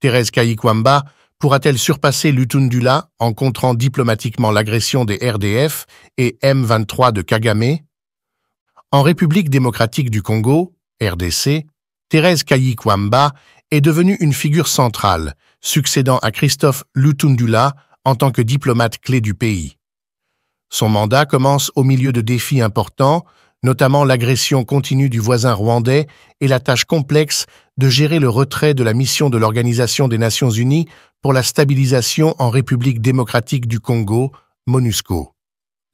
Thérèse Kayikwamba pourra-t-elle surpasser Lutundula en contrant diplomatiquement l'agression des RDF et M23 de Kagame En République démocratique du Congo, RDC, Thérèse Kayikwamba est devenue une figure centrale, succédant à Christophe Lutundula en tant que diplomate clé du pays. Son mandat commence au milieu de défis importants, notamment l'agression continue du voisin rwandais et la tâche complexe de gérer le retrait de la mission de l'Organisation des Nations Unies pour la stabilisation en République démocratique du Congo, MONUSCO.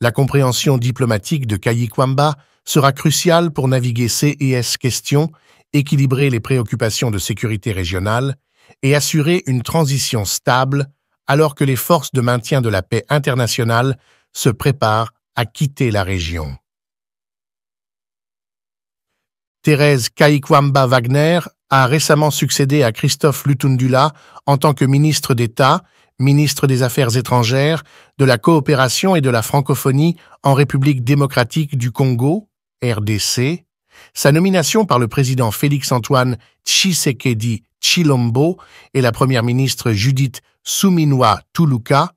La compréhension diplomatique de Kayikwamba sera cruciale pour naviguer CES questions, équilibrer les préoccupations de sécurité régionale et assurer une transition stable alors que les forces de maintien de la paix internationale se préparent à quitter la région. Thérèse Kaikwamba Wagner a récemment succédé à Christophe Lutundula en tant que ministre d'État, ministre des Affaires étrangères, de la coopération et de la francophonie en République démocratique du Congo, RDC. Sa nomination par le président Félix-Antoine Tshisekedi Chilombo et la première ministre Judith Suminwa Toulouka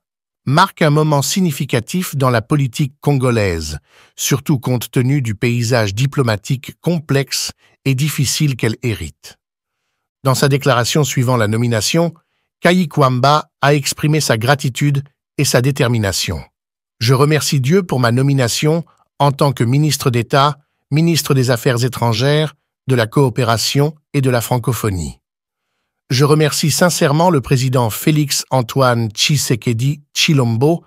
marque un moment significatif dans la politique congolaise, surtout compte tenu du paysage diplomatique complexe et difficile qu'elle hérite. Dans sa déclaration suivant la nomination, Kayi Kwamba a exprimé sa gratitude et sa détermination. Je remercie Dieu pour ma nomination en tant que ministre d'État, ministre des Affaires étrangères, de la coopération et de la francophonie. Je remercie sincèrement le président Félix Antoine Tshisekedi Chilombo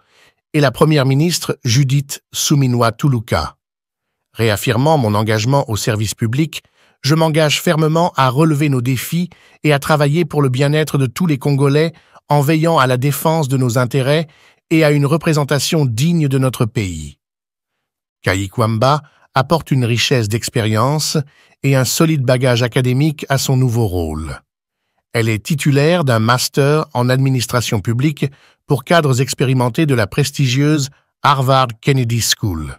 et la première ministre Judith Souminwa Tuluka. Réaffirmant mon engagement au service public, je m'engage fermement à relever nos défis et à travailler pour le bien-être de tous les Congolais en veillant à la défense de nos intérêts et à une représentation digne de notre pays. Kaikwamba apporte une richesse d'expérience et un solide bagage académique à son nouveau rôle. Elle est titulaire d'un master en administration publique pour cadres expérimentés de la prestigieuse Harvard Kennedy School.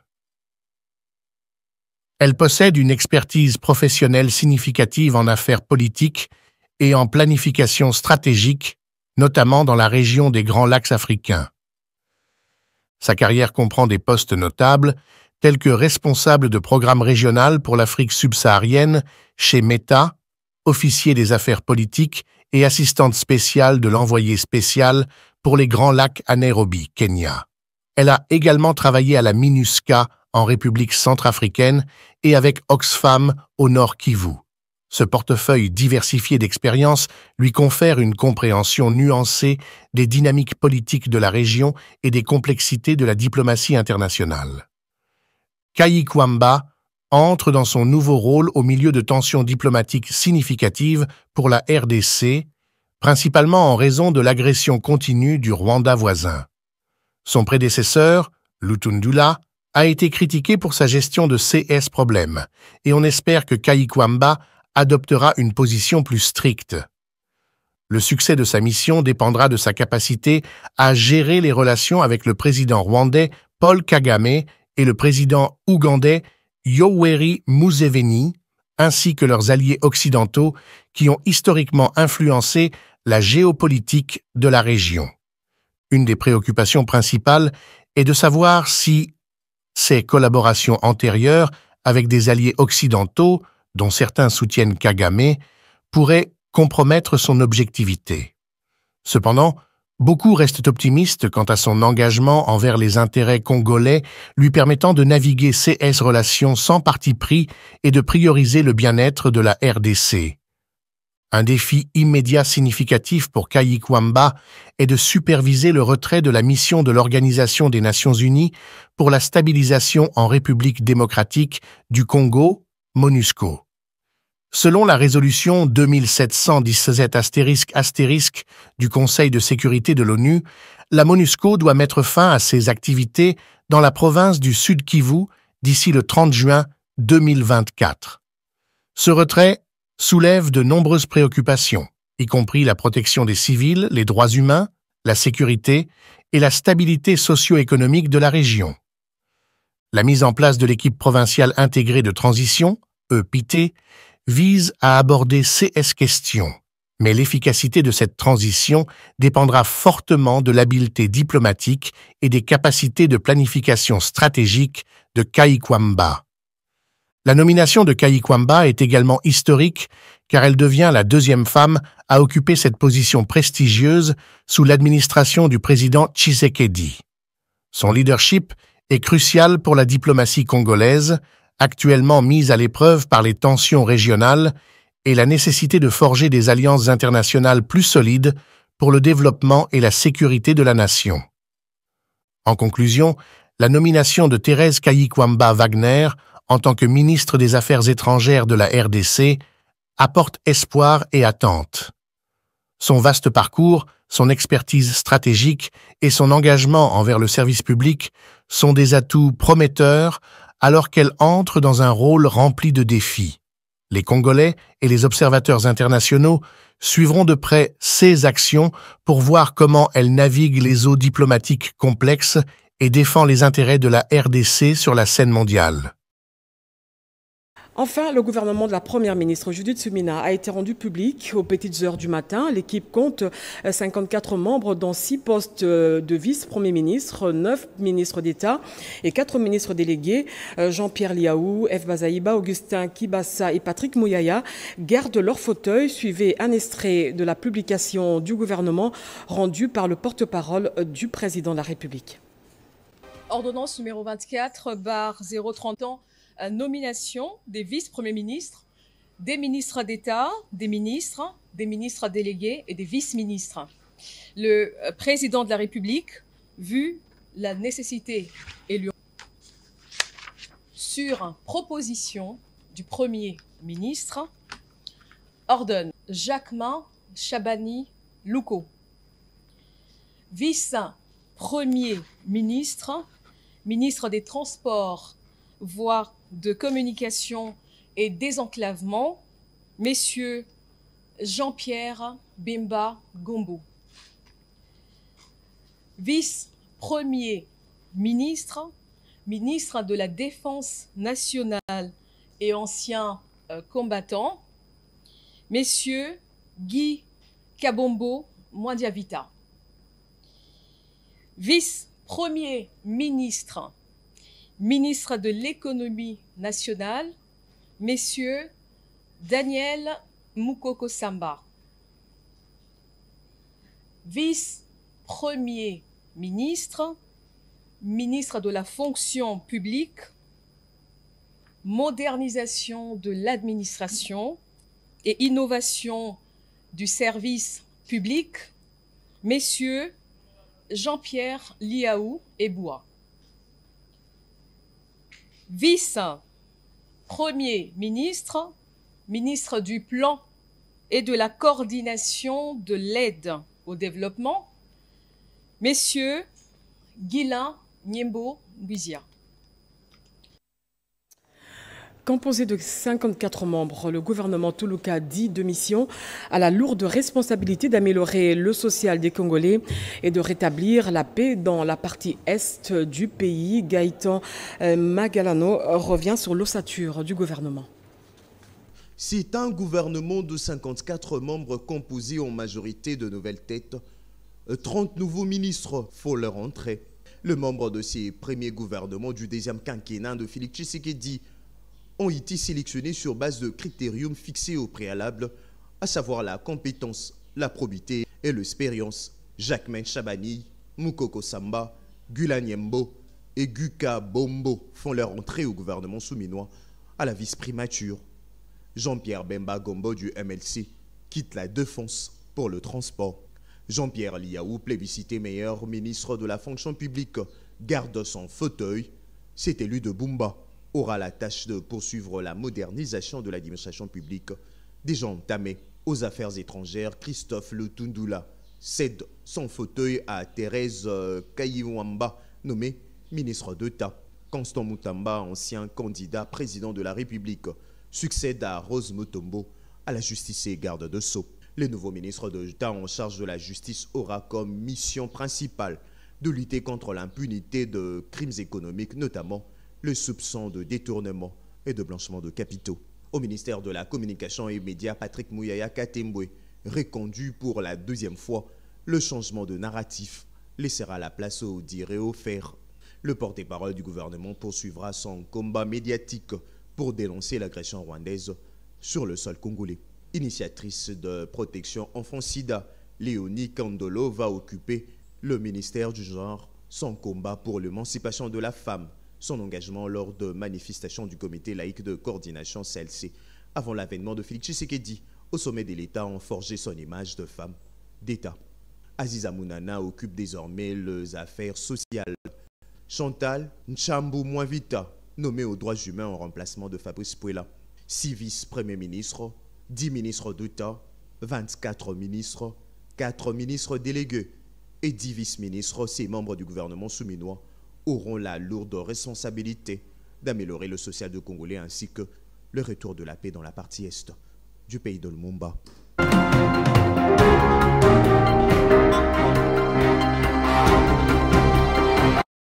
Elle possède une expertise professionnelle significative en affaires politiques et en planification stratégique, notamment dans la région des Grands Lacs africains. Sa carrière comprend des postes notables, tels que responsable de programme régional pour l'Afrique subsaharienne chez Meta, officier des affaires politiques et assistante spéciale de l'envoyé spécial pour les Grands Lacs à Nairobi, Kenya. Elle a également travaillé à la MINUSCA en République centrafricaine et avec Oxfam au Nord Kivu. Ce portefeuille diversifié d'expériences lui confère une compréhension nuancée des dynamiques politiques de la région et des complexités de la diplomatie internationale. Kayi Kwamba entre dans son nouveau rôle au milieu de tensions diplomatiques significatives pour la RDC, principalement en raison de l'agression continue du Rwanda voisin. Son prédécesseur, Lutundula, a été critiqué pour sa gestion de CS problèmes, et on espère que Kaikwamba adoptera une position plus stricte. Le succès de sa mission dépendra de sa capacité à gérer les relations avec le président rwandais Paul Kagame et le président ougandais Yoweri Museveni, ainsi que leurs alliés occidentaux qui ont historiquement influencé la géopolitique de la région. Une des préoccupations principales est de savoir si ces collaborations antérieures avec des alliés occidentaux, dont certains soutiennent Kagame, pourraient compromettre son objectivité. Cependant, Beaucoup restent optimistes quant à son engagement envers les intérêts congolais, lui permettant de naviguer CS relations sans parti pris et de prioriser le bien-être de la RDC. Un défi immédiat significatif pour Kayi Kwamba est de superviser le retrait de la mission de l'Organisation des Nations Unies pour la stabilisation en République démocratique du Congo, MONUSCO. Selon la résolution 2717 astérisque astérisque du Conseil de sécurité de l'ONU, la MONUSCO doit mettre fin à ses activités dans la province du Sud Kivu d'ici le 30 juin 2024. Ce retrait soulève de nombreuses préoccupations, y compris la protection des civils, les droits humains, la sécurité et la stabilité socio-économique de la région. La mise en place de l'équipe provinciale intégrée de transition, E.P.I.T., vise à aborder CS questions, mais l'efficacité de cette transition dépendra fortement de l'habileté diplomatique et des capacités de planification stratégique de Kwamba. La nomination de Kwamba est également historique car elle devient la deuxième femme à occuper cette position prestigieuse sous l'administration du président Tshisekedi. Son leadership est crucial pour la diplomatie congolaise, actuellement mise à l'épreuve par les tensions régionales et la nécessité de forger des alliances internationales plus solides pour le développement et la sécurité de la nation. En conclusion, la nomination de Thérèse Kayikwamba Wagner en tant que ministre des Affaires étrangères de la RDC apporte espoir et attente. Son vaste parcours, son expertise stratégique et son engagement envers le service public sont des atouts prometteurs alors qu'elle entre dans un rôle rempli de défis. Les Congolais et les observateurs internationaux suivront de près ses actions pour voir comment elle navigue les eaux diplomatiques complexes et défend les intérêts de la RDC sur la scène mondiale. Enfin, le gouvernement de la Première ministre Judith Sumina a été rendu public aux petites heures du matin. L'équipe compte 54 euh, membres dont 6 postes euh, de vice-premier ministre, 9 ministres d'État et 4 ministres délégués. Euh, Jean-Pierre Liaou, F. Bazaïba, Augustin Kibassa et Patrick Mouyaya gardent leur fauteuil. Suivez un extrait de la publication du gouvernement rendue par le porte-parole du président de la République. Ordonnance numéro 24, barre 030 euh, nomination des vice-premiers ministres, des ministres d'État, des ministres, des ministres délégués et des vice-ministres. Le euh, président de la République, vu la nécessité et sur proposition du Premier ministre, ordonne Jacquemin Chabani Louko, vice-premier ministre, ministre des Transports, voire de communication et désenclavement, messieurs Jean-Pierre Bimba Gombo, vice-premier ministre, ministre de la Défense nationale et ancien euh, combattant, messieurs Guy Kabombo Mwandiavita, vice-premier ministre ministre de l'économie nationale, messieurs Daniel Mukoko Samba, vice-premier ministre, ministre de la fonction publique, modernisation de l'administration et innovation du service public, messieurs Jean-Pierre Liaou et Bois vice-premier ministre, ministre du Plan et de la coordination de l'aide au développement, messieurs Guilin Niembo nguizia Composé de 54 membres, le gouvernement Toulouka dit de mission à la lourde responsabilité d'améliorer le social des Congolais et de rétablir la paix dans la partie est du pays. Gaëtan euh, Magalano revient sur l'ossature du gouvernement. C'est un gouvernement de 54 membres composé en majorité de nouvelles têtes. 30 nouveaux ministres font leur entrée. Le membre de ces premiers gouvernements du deuxième quinquennat de Félix Tshisekedi ont été sélectionnés sur base de critériums fixés au préalable, à savoir la compétence, la probité et l'expérience. Jacquemin Chabani, Mukoko Samba, Gulanyembo et Guka Bombo font leur entrée au gouvernement souminois à la vice-primature. Jean-Pierre Bemba Gombo du MLC quitte la défense pour le transport. Jean-Pierre Liaou, plébiscité meilleur ministre de la fonction publique, garde son fauteuil. C'est élu de Bumba aura la tâche de poursuivre la modernisation de l'administration publique. Déjà entamé aux affaires étrangères, Christophe Lutundula cède son fauteuil à Thérèse euh, Kayiwamba, nommée ministre d'État. Constant Mutamba, ancien candidat président de la République, succède à Rose Motombo à la justice et garde de Sceaux. Le nouveau ministre d'État en charge de la justice aura comme mission principale de lutter contre l'impunité de crimes économiques, notamment le soupçon de détournement et de blanchiment de capitaux. Au ministère de la Communication et Médias, Patrick Mouyaya Katemwe, réconduit pour la deuxième fois, le changement de narratif laissera la place au dire et au faire. Le porte-parole du gouvernement poursuivra son combat médiatique pour dénoncer l'agression rwandaise sur le sol congolais. Initiatrice de protection enfant-sida, Léonie Kandolo va occuper le ministère du genre, son combat pour l'émancipation de la femme son engagement lors de manifestations du comité laïque de coordination CLC. Avant l'avènement de Félix Tshisekedi, au sommet de l'État en forgé son image de femme d'État. Aziza Mounana occupe désormais les affaires sociales. Chantal Nchambou Mwavita, nommée aux droits humains en remplacement de Fabrice Pouela. Six vice-premiers ministres, 10 ministres d'État, 24 ministres, 4 ministres délégués et 10 vice-ministres, ses membres du gouvernement souminois auront la lourde responsabilité d'améliorer le social de Congolais ainsi que le retour de la paix dans la partie est du pays de